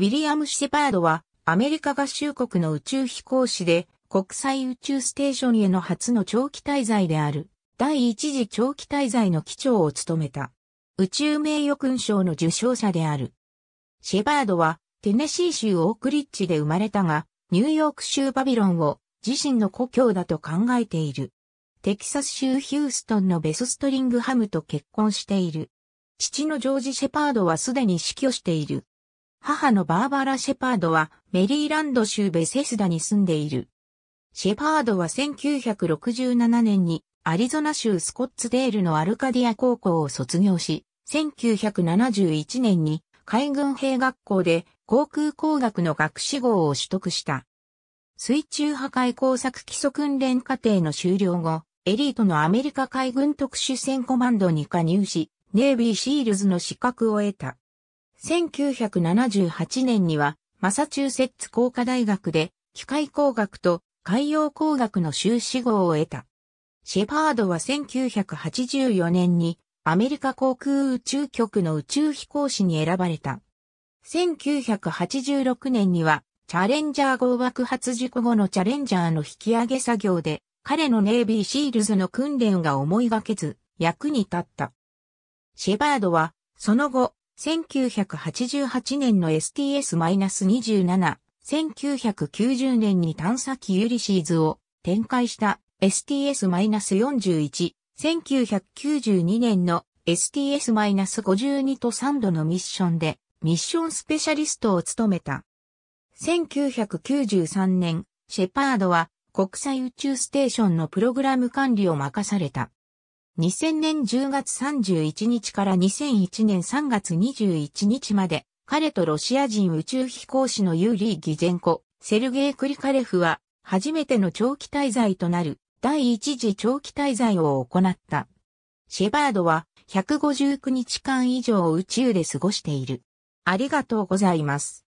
ウィリアム・シェパードは、アメリカ合衆国の宇宙飛行士で、国際宇宙ステーションへの初の長期滞在である、第一次長期滞在の機長を務めた、宇宙名誉勲章の受賞者である。シェパードは、テネシー州オークリッチで生まれたが、ニューヨーク州バビロンを自身の故郷だと考えている。テキサス州ヒューストンのベスストリングハムと結婚している。父のジョージ・シェパードはすでに死去している。母のバーバラ・シェパードはメリーランド州ベセスダに住んでいる。シェパードは1967年にアリゾナ州スコッツデールのアルカディア高校を卒業し、1971年に海軍兵学校で航空工学の学士号を取得した。水中破壊工作基礎訓練課程の終了後、エリートのアメリカ海軍特殊戦コマンドに加入し、ネイビーシールズの資格を得た。1978年には、マサチューセッツ工科大学で、機械工学と海洋工学の修士号を得た。シェパードは1984年に、アメリカ航空宇宙局の宇宙飛行士に選ばれた。1986年には、チャレンジャー号爆発事故後のチャレンジャーの引き上げ作業で、彼のネイビーシールズの訓練が思いがけず、役に立った。シェパードは、その後、1988年の STS-27、1990年に探査機ユリシーズを展開した STS-41、1992年の STS-52 と3度のミッションでミッションスペシャリストを務めた。1993年、シェパードは国際宇宙ステーションのプログラム管理を任された。2000年10月31日から2001年3月21日まで、彼とロシア人宇宙飛行士のユーリー・ギゼンコ、セルゲイ・クリカレフは、初めての長期滞在となる、第一次長期滞在を行った。シェバードは、159日間以上宇宙で過ごしている。ありがとうございます。